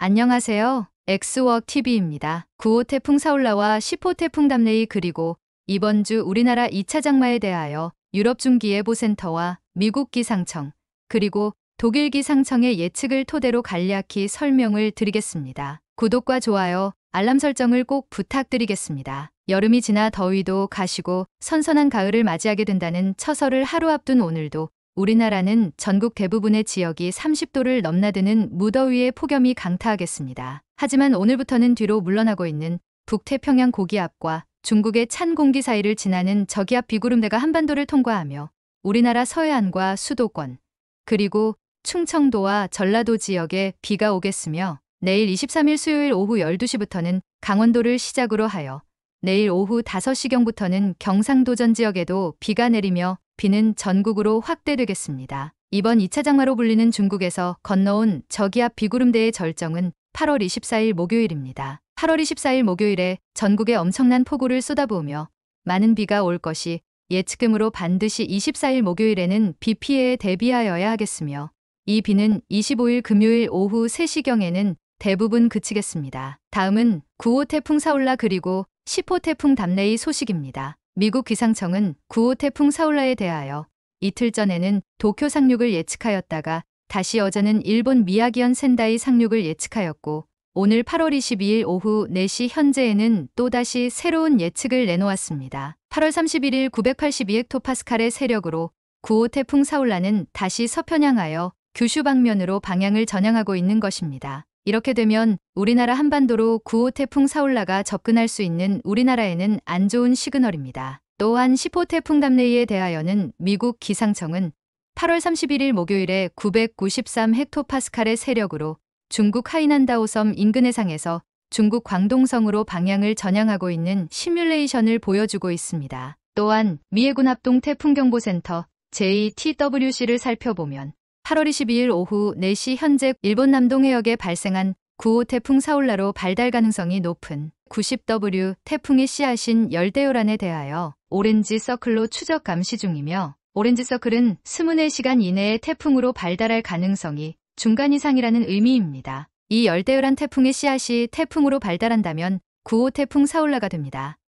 안녕하세요. 엑스워크 TV입니다. 9호 태풍 사울라와 10호 태풍 담레이 그리고 이번 주 우리나라 2차 장마에 대하여 유럽 중기예보센터와 미국 기상청 그리고 독일 기상청의 예측을 토대로 간략히 설명을 드리겠습니다. 구독과 좋아요, 알람 설정을 꼭 부탁드리겠습니다. 여름이 지나 더위도 가시고 선선한 가을을 맞이하게 된다는 처설을 하루 앞둔 오늘도 우리나라는 전국 대부분의 지역이 30도를 넘나드는 무더위에 폭염이 강타하겠습니다. 하지만 오늘부터는 뒤로 물러나고 있는 북태평양 고기압과 중국의 찬 공기 사이를 지나는 저기압 비구름대가 한반도를 통과하며 우리나라 서해안과 수도권, 그리고 충청도와 전라도 지역에 비가 오겠으며 내일 23일 수요일 오후 12시부터는 강원도를 시작으로 하여 내일 오후 5시경부터는 경상도전 지역에도 비가 내리며 비는 전국으로 확대되겠습니다. 이번 2차 장마로 불리는 중국에서 건너온 저기압 비구름대의 절정은 8월 24일 목요일입니다. 8월 24일 목요일에 전국에 엄청난 폭우를 쏟아부으며 많은 비가 올 것이 예측금으로 반드시 24일 목요일에는 비 피해에 대비하여야 하겠으며 이 비는 25일 금요일 오후 3시경에는 대부분 그치겠습니다. 다음은 9호 태풍 사올라 그리고 10호 태풍 담레이 소식입니다. 미국 기상청은 9호 태풍 사울라에 대하여 이틀 전에는 도쿄 상륙을 예측하였다가 다시 어제는 일본 미야기현 센다이 상륙을 예측하였고 오늘 8월 22일 오후 4시 현재에는 또다시 새로운 예측을 내놓았습니다. 8월 31일 982헥토파스칼의 세력으로 9호 태풍 사울라는 다시 서편향하여 규슈 방면으로 방향을 전향하고 있는 것입니다. 이렇게 되면 우리나라 한반도로 9호 태풍 사울라가 접근할 수 있는 우리나라에는 안 좋은 시그널입니다. 또한 10호 태풍 담레이에 대하여는 미국 기상청은 8월 31일 목요일에 993 헥토파스칼의 세력으로 중국 하이난다오섬 인근 해상에서 중국 광동성으로 방향을 전향하고 있는 시뮬레이션을 보여주고 있습니다. 또한 미해군 합동 태풍경보센터 JTWC를 살펴보면 8월 22일 오후 4시 현재 일본 남동 해역에 발생한 9호 태풍 사울라로 발달 가능성이 높은 90W 태풍이 씨앗인 열대요란에 대하여 오렌지 서클로 추적 감시 중이며 오렌지 서클은 24시간 이내에 태풍으로 발달할 가능성이 중간 이상이라는 의미입니다. 이 열대요란 태풍의 씨앗이 태풍으로 발달한다면 9호 태풍 사울라가 됩니다.